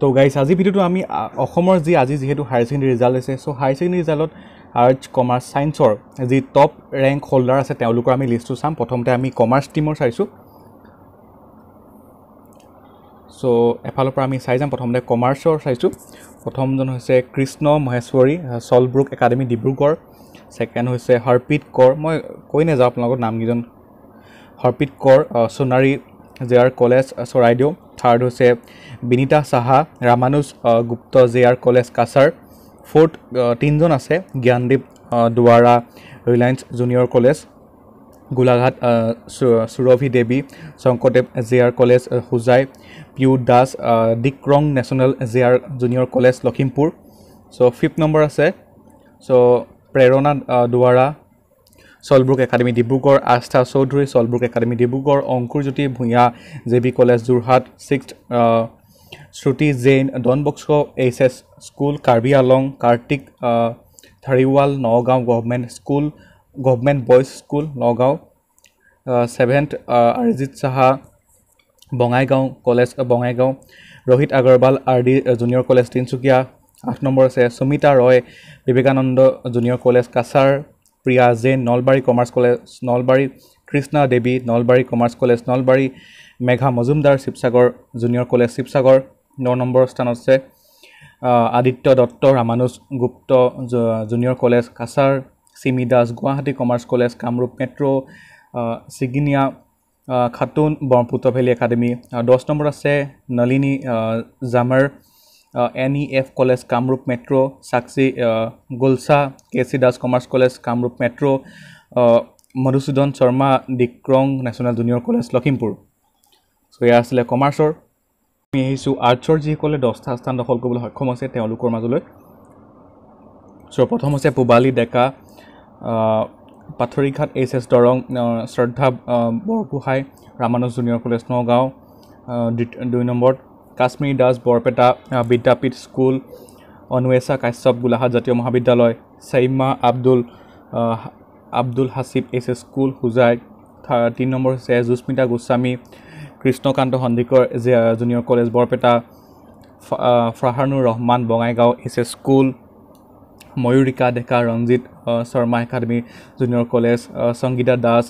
তো গাইজ আজি ভিডিঅ'টো আমি অসমৰ যি আজি যিহেতু হায়াৰ ছেকেণ্ডেৰী ৰিজাল্ট আছে চ' হায়াৰ ছেকেণ্ডেৰী ৰিজাল্টত আৰ্টছ কমাৰ্চ ছায়েন্সৰ যি টপ ৰেংক হোল্ডাৰ আছে তেওঁলোকৰ আমি লিষ্টটো চাম প্ৰথমতে আমি কমাৰ্চ টিমৰ চাইছোঁ চ' এফালৰ পৰা আমি চাই যাম প্ৰথমতে কমাৰ্চৰ চাইছোঁ প্ৰথমজন হৈছে Krishna Maheshwari Salbrook academy Dibrugarh second হৈছে হৰপ্ৰীত কৌৰ মই কৈ নাযাওঁ আপোনালোকৰ নামকেইজন Harpreet Kaur Sonari J R college Charaideo third হৈছে Binita Saha Ramanuj Gupta J R college Cachar fourth তিনিজন আছে Gyandeep Duwara Reliance junior college Golaghat Surabhi Devi Sankardev J R college Hojai Piu Das Dikrong national J R junior college Lakhimpur so' fifth number আছে so' Prerana Duwara Salbrook academy Dibrugarh আস্থা Choudhury Salbrook academy Dibrugarh Ankurjyoti Bhuyan J B college Jorhat six Shruti Jain Don Don Bosco H S school Karbi আলং Kartik Thariwal Nagaon government school government boys school Nagaon seventh Arijit Saha Bongaigaon college Bongaigaon Rohit Agarwal R D junior college Tinsukia আঠ number আছে Sumita Roy Vivekananda junior college Cachar Priya Jain Nalbari commerce college Nalbari Krishna Devi Nalbari commerce college Nalbari Megha Majumdar Sivasagar junior college Sivasagar ন number স্থানত আছে Aditya Dutta Ramanuj Gupta junior college Cachar Simi Das Guwahati commerce college Kamrup metro' Siginia Khatun Brahmaputra valley academy দহ number আছে Nalini Jamar N E F college Kamrup metro' Sakshi Golcha K C Das commerce college Kamrup metro' Madhusudan Sharma Dikrong national junior college Lakhimpur so' এয়া আছিলে কমাৰ্চৰ আমি আহিছোঁ আৰ্টছৰ যিসকলে দহটা স্থান দখল কৰিবলৈ সক্ষম হৈছে তেওঁলোকৰ মাজলৈ চ' প্ৰথম হৈছে Purabi Deka Pathorighat H S Darrang Shraddha Borgohain Ramanuj junior college Nagaon দুই নম্বৰত Kashmir Das Barpeta Vidyapith school Anuwesha Kashyap Golaghat Jatiya Mahavidyalaya Saima Abdul Abdul Hasib H S school Hojai তিনি নম্বৰ হৈছে Jusmita Goswami Krishnakanta Sandikoi J junior college Barpeta Fahanur Rahman Bongaigaon H S school Mayurika Deka Ranjit Sharma academy junior college Sangita Das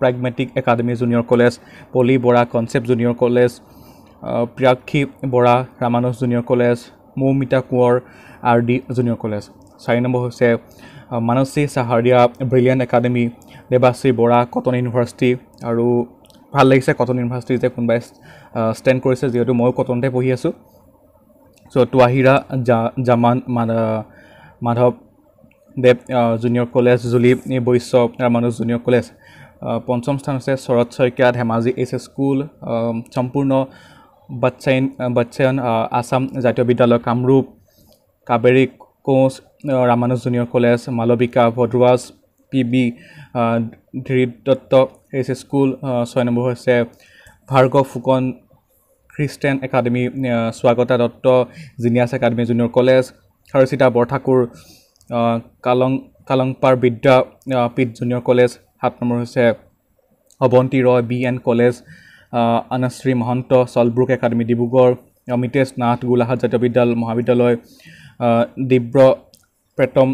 pragmatic academy junior college Poly Bora concept junior college Priyakshi Bora Ramanuj junior college Moumita Konwar R D junior college চাৰি number হৈছে Mansi Saharia brilliant academy Debashree Bora Cotton university আৰু ভাল লাগিছে cotton university যে কোনোবাই stand কৰিছে যিহেতু ময়ো কটনতে পঢ়ি আছোঁ so' Tuwahira Ja Zaman Madhab Dev junior college Juli Baishya Ramanuj junior college পঞ্চম স্থান হৈছে Sarat Saikia Dhemaji H S school Sampurna Bachchain Bachchayan Assam Jatiya Vidyalaya Kamrup Kaberi Koch Ramanuj junior college Malabika Bhadraj P B Dhir Dutta H school ছয় নম্বৰ হৈছে Bhargab Phukan Christian academy Swagata Dutta genius academy junior college Harshita Borthakur Kalang Kalangpar Vidyapith junior college সাত নম্বৰ হৈছে Abanti Roy B N college Anashree Mahanta Salbrook academy Dibrugarh Amitesh Nath Golaghat Jatiya Vidyalaya Mahavidyalaya Dibra Pritam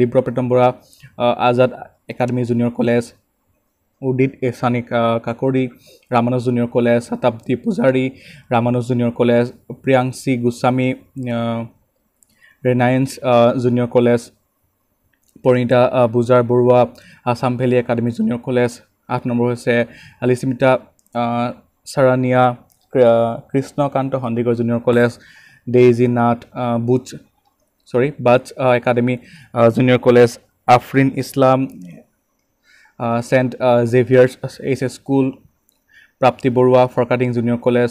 Dibra Pritam Bora Azad academy junior college Udit Esani Kakori Ramanuj junior college Satabdi Pujari Ramanuj junior college Priyanshi Goswami renaissance junior college Parinita Bujar Baruah Assam valley academy junior college আঠ number হৈছে Alismita Charania Krishnakanta Sandigarh junior college Daisy Nath বুট চৰি বাট academy junior college Afrin Islam saint Xavier's H S school প্ৰাপ্তি বৰুৱা ফৰকাডিং junior college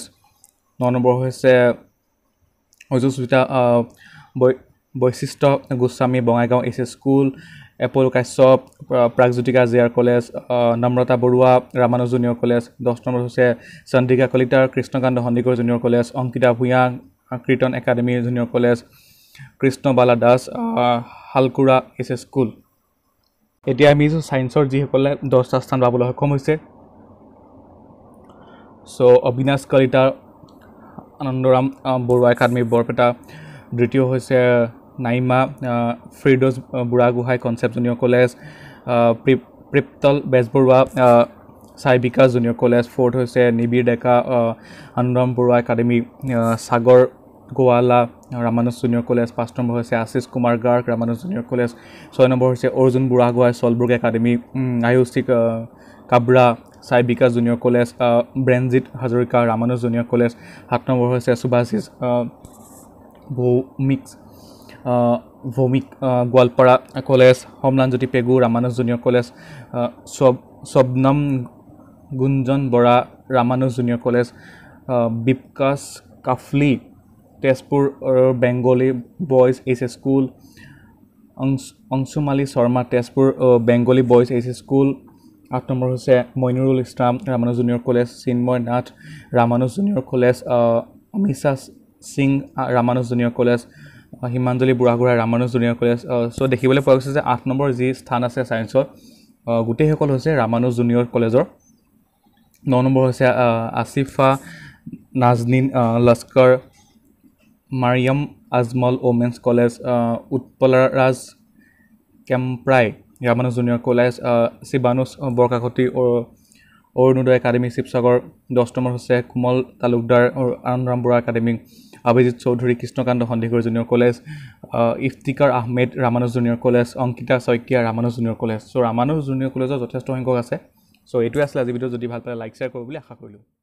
ন number হৈছে অজুস্মিতা বৈ বৈশিষ্ট্য Goswami Bongaigaon H S school Apple Kashyap Pragjyotika J R college Namrata Baruah Ramanu junior college দহ নম্বৰ হৈছে চন্দ্ৰিকা কলিতাৰ Krishnakanta Sandikoi junior college Ankita Bhuyan Kirtan academy junior college Krishna Bala Das Halakura H S school এতিয়া আমি ছায়েন্সৰ যিসকলে দহটা স্থান পাবলৈ সক্ষম হৈছে চ' অবিনাশ কলিতা আনন্দৰাম বৰুৱা একাডেমী বৰপেটা দ্বিতীয় হৈছে Naima Firdous Buragohain concept junior college প্ৰি প্ৰিপ্তল Bezbaruah Sai Bikash junior college fourth হৈছে Nibir Deka Anandam Baruah academy Sagar Gowala Ramanuj junior college পাঁচ নম্বৰ হৈছে আশীষ কুমাৰ গাৰ্গ ৰামানুজ জুনিয়ৰ কলেজ ছয় নম্বৰ হৈছে Arjun Buragohain Salbrook academy Ayushik Kabra Sai Bikash junior college Bronjit Hazarika Ramanuj junior college সাত নম্বৰ হৈছে সুভাশিষ ভৌমিক্স Bhowmik Goalpara college Samalanjyoti Pegu Ramanuj junior college Swapnam Gunjan Bora Ramanuj junior college Bipkash Kafli Tezpur Bengali boys H S school Anshumali Sharma Tezpur Bengali boys H S school আঠ নম্বৰ হৈছে Mainurul Islam Ramanuj junior college Chinmoy Nath Ramanuj junior college Amisha Singh Ramanuj junior college Himanjali Buragohain Ramanuj junior college so' দেখিবলৈ পোৱা গৈছে যে আঠ নম্বৰ যি স্থান আছে ছায়েন্সত গোটেইসকল হৈছে ৰামানুজ জুনিয়ৰ কলেজৰ ন নম্বৰ হৈছে আছিফা নাজনীন লস্কৰ মাৰিয়াম আজমল ওমেন্ছ কলেজ উৎপলৰাজ কেম্প্ৰাই Ramanuj junior college Shivanuj Borkakoti Arunoday academy Sivasagar দহ নম্বৰ হৈছে Komal Talukdar Anandaram Barua academy Abhijit Choudhury Krishnakanta Sandikoi junior college Iftikar Ahmed Ramanuj junior college Ankita Saikia Ramanuj junior college চ' ৰামানুজ জুনিয়ৰ কলেজৰ যথেষ্ট সংখ্যক আছে চ' এইটোৱে আছিলে আজি ভিডিঅ' যদি ভাল পালে লাইক শ্বেয়াৰ কৰিব বুলি আশা কৰিলোঁ